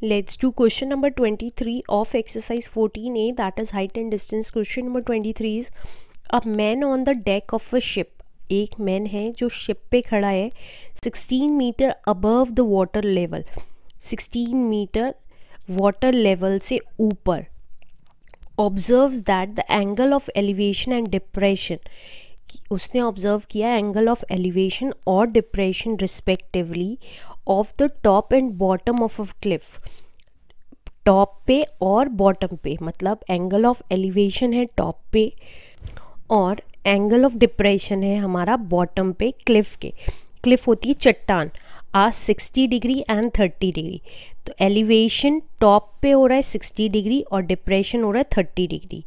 let's do question number 23 of exercise 14a that is height and distance question number 23 is a man on the deck of a ship एक man है जो ship पे खड़ा है 16 metre above the water level 16 metre water level से ऊपर observe that the angle of elevation and depression उसने observe किया एंगल ऑफ एलिवेशन और depression respectively of the top and bottom of a cliff top पे और bottom पे मतलब angle of elevation है टॉप पे और एंगल ऑफ डिप्रेशन है हमारा बॉटम पे क्लिफ के क्लिफ होती है चट्टान आ 60 डिग्री एंड 30 डिग्री तो एलिवेशन टॉप पे हो रहा है 60 डिग्री और डिप्रेशन हो रहा है 30 degree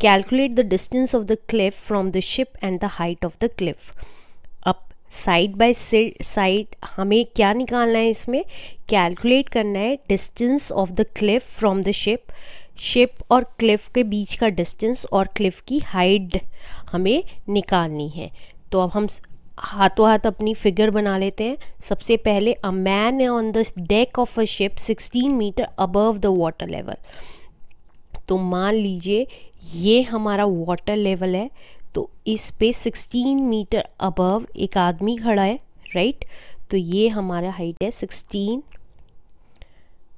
calculate the distance of the cliff from the ship and the height of the cliff side by side हमें क्या निकालना है इसमें कैलकुलेट करना है distance of the cliff from the ship ship और क्लिफ के बीच का डिस्टेंस और क्लिफ की हाइट हमें निकालनी है तो अब हम हाथों हाथ अपनी फिगर बना लेते हैं सबसे पहले a man on the deck of a ship 16 metre above the water level तो मान लीजिए ये हमारा वाटर लेवल है तो इस पे 16 मीटर अबव एक आदमी खड़ा है राइट तो ये हमारा हाइट है 16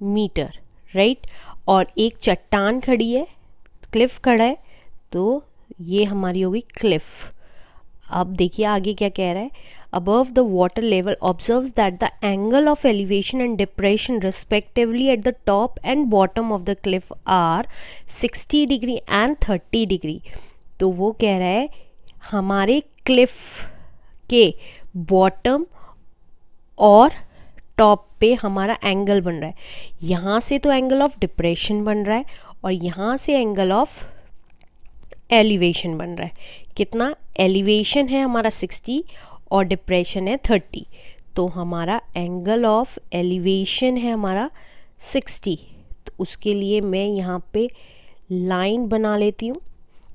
मीटर राइट और एक चट्टान खड़ी है क्लिफ खड़ा है तो ये हमारी होगी क्लिफ अब देखिए आगे क्या कह रहा है above the water level observe that the angle of elevation and depression respectively at the top and bottom of the cliff are 60 degree and 30 degree तो वो कह रहा है हमारे क्लिफ के बॉटम और टॉप पे हमारा एंगल बन रहा है यहाँ से तो एंगल ऑफ डिप्रेशन बन रहा है और यहाँ से एंगल ऑफ एलिवेशन बन रहा है कितना एलिवेशन है हमारा 60 और डिप्रेशन है 30 तो हमारा एंगल ऑफ एलिवेशन है हमारा 60 तो उसके लिए मैं यहाँ पे लाइन बना लेती हूँ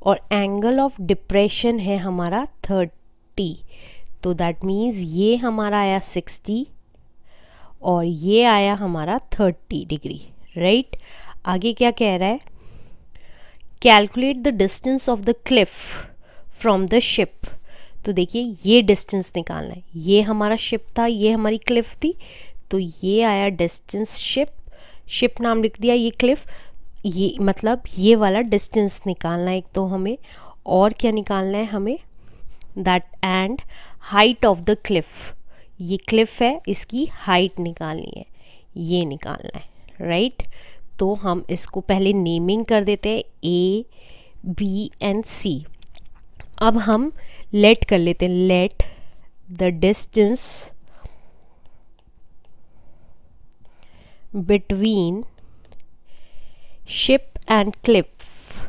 और एंगल ऑफ डिप्रेशन है हमारा थर्टी तो दैट मीन्स ये हमारा आया सिक्सटी और ये आया हमारा थर्टी डिग्री राइट आगे क्या कह रहा है calculate the distance of the cliff from the ship तो देखिए ये डिस्टेंस निकालना है ये हमारा शिप था ये हमारी क्लिफ थी तो ये आया डिस्टेंस शिप शिप नाम लिख दिया ये क्लिफ ये मतलब ये वाला डिस्टेंस निकालना है एक तो हमें और क्या निकालना है हमें that and height of the cliff ये क्लिफ है इसकी हाइट निकालनी है ये निकालना है राइट right? तो हम इसको पहले नेमिंग कर देते हैं ए बी एंड सी अब हम लेट कर लेते हैं let the distance between ship and cliff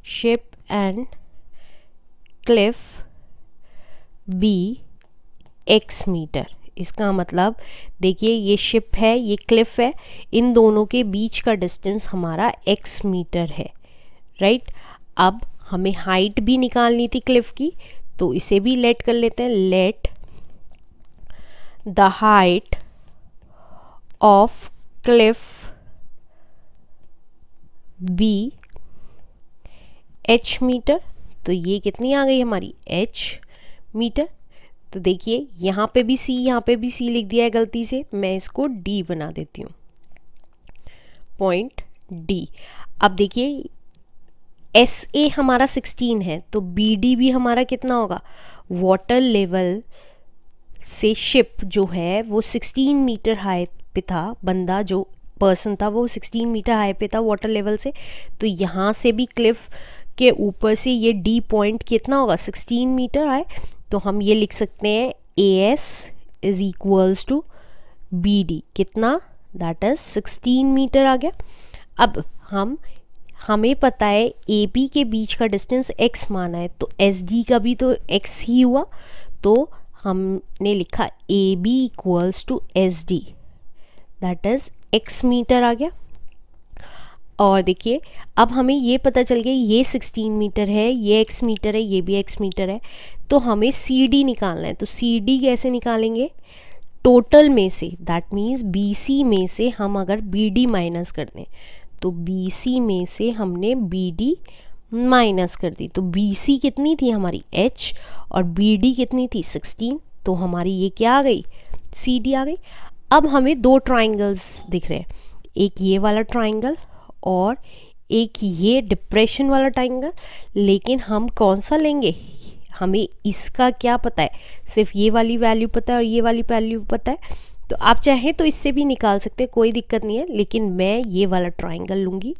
ship and cliff b x metre इसका मतलब देखिए ये शिप है ये क्लिफ है इन दोनों के बीच का डिस्टेंस हमारा x मीटर है राइट अब हमें हाइट भी निकालनी थी क्लिफ की तो इसे भी लेट कर लेते हैं let the height of cliff B H metre तो ये कितनी आ गई हमारी एच मीटर तो देखिए यहाँ पे भी सी यहाँ पे भी सी लिख दिया है गलती से मैं इसको डी बना देती हूँ पॉइंट डी अब देखिए एस ए हमारा सिक्सटीन है तो बी डी भी हमारा कितना होगा वाटर लेवल से शिप जो है वो सिक्सटीन मीटर हाइट पे था बंदा जो पर्सन था वो 16 मीटर हाई पे था वाटर लेवल से तो यहाँ से भी क्लिफ के ऊपर से ये डी पॉइंट कितना होगा 16 मीटर हाई तो हम ये लिख सकते हैं A S is equals to B D कितना दैट इज 16 मीटर आ गया अब हम हमें पता है ए पी के बीच का डिस्टेंस एक्स माना है तो एस डी का भी तो एक्स ही हुआ तो हमने लिखा A B equals to S D that is X metre आ गया और देखिए अब हमें ये पता चल गया ये 16 मीटर है ये एक्स मीटर है ये भी एक्स मीटर है तो हमें सी डी निकालना है तो सी डी कैसे निकालेंगे टोटल में say that means B C में से हम अगर बी डी माइनस कर दें तो बी सी में से हमने बी डी माइनस कर दी तो बी सी कितनी थी हमारी एच और बी डी कितनी थी सिक्सटीन तो हमारी ये क्या आ गई सी डी आ गई अब हमें दो ट्राइंगल्स दिख रहे हैं एक ये वाला ट्राइंगल और एक ये डिप्रेशन वाला ट्राइंगल लेकिन हम कौन सा लेंगे हमें इसका क्या पता है सिर्फ ये वाली वैल्यू पता है और ये वाली वैल्यू पता है तो आप चाहें तो इससे भी निकाल सकते हैं कोई दिक्कत नहीं है लेकिन मैं ये वाला ट्राइंगल लूँगी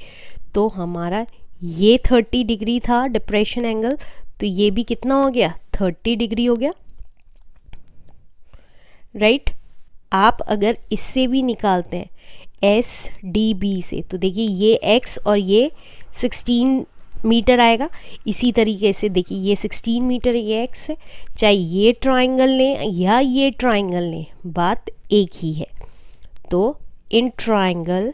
तो हमारा ये थर्टी डिग्री था डिप्रेशन एंगल तो ये भी कितना हो गया थर्टी डिग्री हो गया राइट right? आप अगर इससे भी निकालते हैं एस डी बी से तो देखिए ये एक्स और ये सिक्सटीन मीटर आएगा इसी तरीके से देखिए ये 16 मीटर ये एक्स है चाहे ये ट्राइंगल लें या ये ट्राइंगल लें बात एक ही है तो in triangle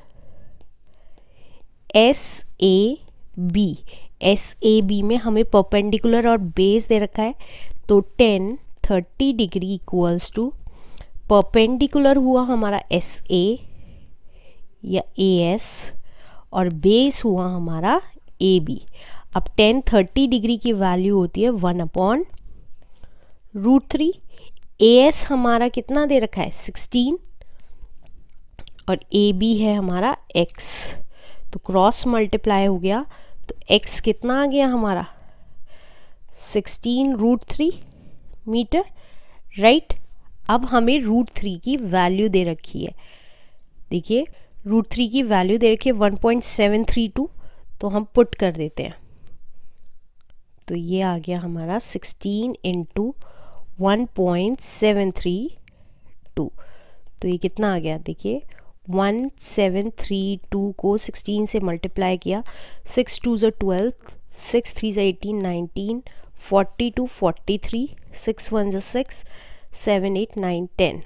S A B S A B में हमें परपेंडिकुलर और बेस दे रखा है तो tan thirty degree equals to perpendicular हुआ हमारा एस ए या ए एस और बेस हुआ हमारा ए बी अब टेन थर्टी डिग्री की वैल्यू होती है one upon root three A S हमारा कितना दे रखा है सिक्सटीन और ए बी है हमारा एक्स तो क्रॉस मल्टीप्लाई हो गया तो एक्स कितना आ गया हमारा sixteen root three metre right अब हमें रूट थ्री की वैल्यू दे रखी है देखिए रूट थ्री की वैल्यू दे रखी है one point seven three two तो हम पुट कर देते हैं तो ये आ गया हमारा sixteen into one point seven three two तो ये कितना आ गया देखिए वन सेवन थ्री टू को सिक्सटीन से मल्टीप्लाई किया सिक्स टू ज़ा ट्वेल्थ सिक्स थ्री ज़ा eighteen nineteen forty two forty three six one ज़ा six seven eight nine ten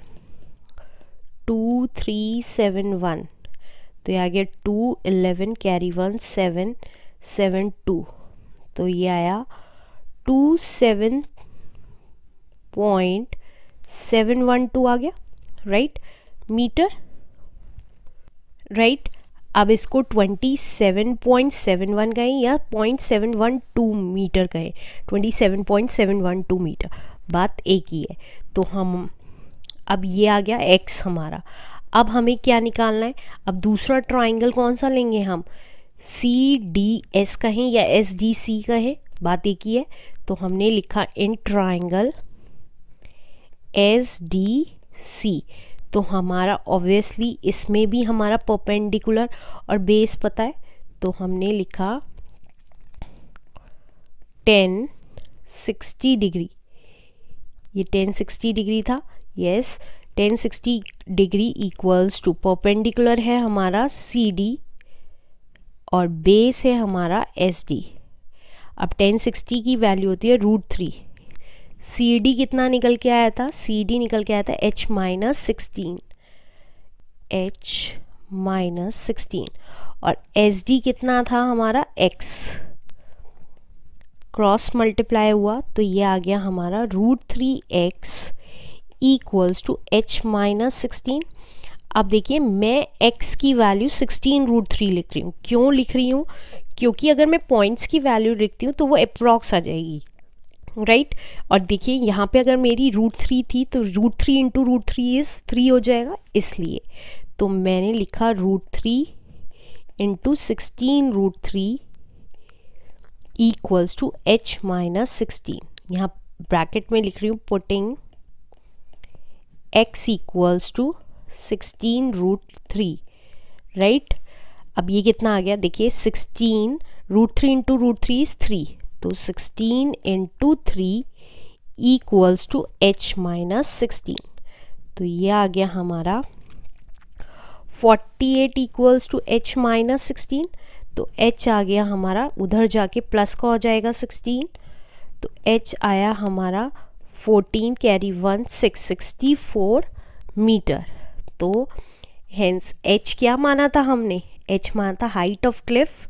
two three seven one तो ये आ गया two eleven carry one seven seven two तो ये आया two seven point seven one to आ गया राइट मीटर राइट अब इसको twenty seven point seven one कहें या point seven one two metre कहें twenty seven point seven one two metre बात एक ही है तो हम अब ये आ गया एक्स हमारा अब हमें क्या निकालना है अब दूसरा ट्राइंगल कौन सा लेंगे हम सी डी एस कहें या एस डी सी कहें बात एक ही है तो हमने लिखा in triangle S D C तो हमारा ऑब्वियसली इसमें भी हमारा परपेंडिकुलर और बेस पता है तो हमने लिखा टेन सिक्सटी डिग्री ये 1060 डिग्री था yes yes, 1060 degree equals to perpendicular है हमारा सी डी और बेस है हमारा एस डी अब 1060 की वैल्यू होती है रूट थ्री सी डी कितना निकल के आया था सी डी निकल के आया था H minus sixteen H minus sixteen और एस डी कितना था हमारा एक्स क्रॉस मल्टीप्लाई हुआ तो ये आ गया हमारा root three X equals to H minus sixteen अब देखिए मैं x की वैल्यू सिक्सटीन रूट थ्री लिख रही हूँ क्यों लिख रही हूँ क्योंकि अगर मैं पॉइंट्स की वैल्यू लिखती हूँ तो वो अप्रॉक्स आ जाएगी राइट right? और देखिए यहाँ पे अगर मेरी रूट थ्री थी तो root three into root three is three हो जाएगा इसलिए तो मैंने लिखा root three into sixteen root three equals to H minus sixteen यहाँ ब्रैकेट में लिख रही हूँ putting X equals to sixteen root three right अब ये कितना आ गया देखिए sixteen root three into root three is three तो sixteen into three equals to H minus sixteen तो ये आ गया हमारा forty eight equals to H minus sixteen तो h आ गया हमारा उधर जाके प्लस का हो जाएगा 16 तो h आया हमारा 14 carry one six sixty four meter तो हैंस h क्या माना था हमने h माना था हाइट ऑफ क्लिफ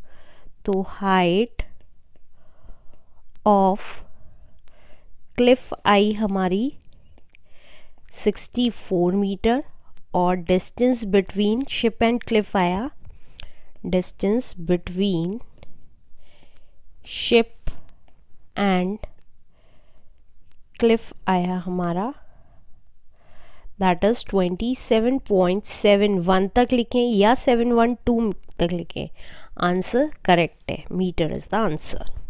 तो हाइट ऑफ क्लिफ आई हमारी 64 मीटर और distance between ship and cliff आया distance between ship and cliff आया हमारा that is twenty seven point seven one तक लिखें या सेवन वन टू तक लिखें आंसर करेक्ट है मीटर इज़ द आंसर